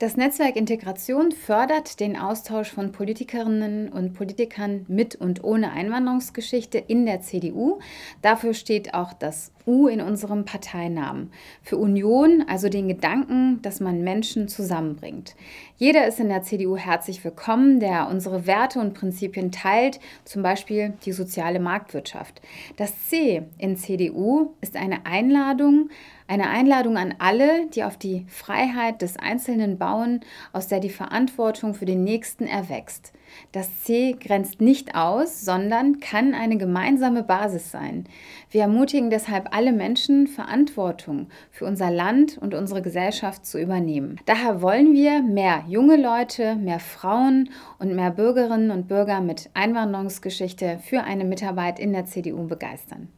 Das Netzwerk Integration fördert den Austausch von Politikerinnen und Politikern mit und ohne Einwanderungsgeschichte in der CDU. Dafür steht auch das U in unserem Parteinamen. Für Union, also den Gedanken, dass man Menschen zusammenbringt. Jeder ist in der CDU herzlich willkommen, der unsere Werte und Prinzipien teilt, zum Beispiel die soziale Marktwirtschaft. Das C in CDU ist eine Einladung, eine Einladung an alle, die auf die Freiheit des Einzelnen bauen, aus der die Verantwortung für den Nächsten erwächst. Das C grenzt nicht aus, sondern kann eine gemeinsame Basis sein. Wir ermutigen deshalb alle Menschen Verantwortung für unser Land und unsere Gesellschaft zu übernehmen. Daher wollen wir mehr junge Leute, mehr Frauen und mehr Bürgerinnen und Bürger mit Einwanderungsgeschichte für eine Mitarbeit in der CDU begeistern.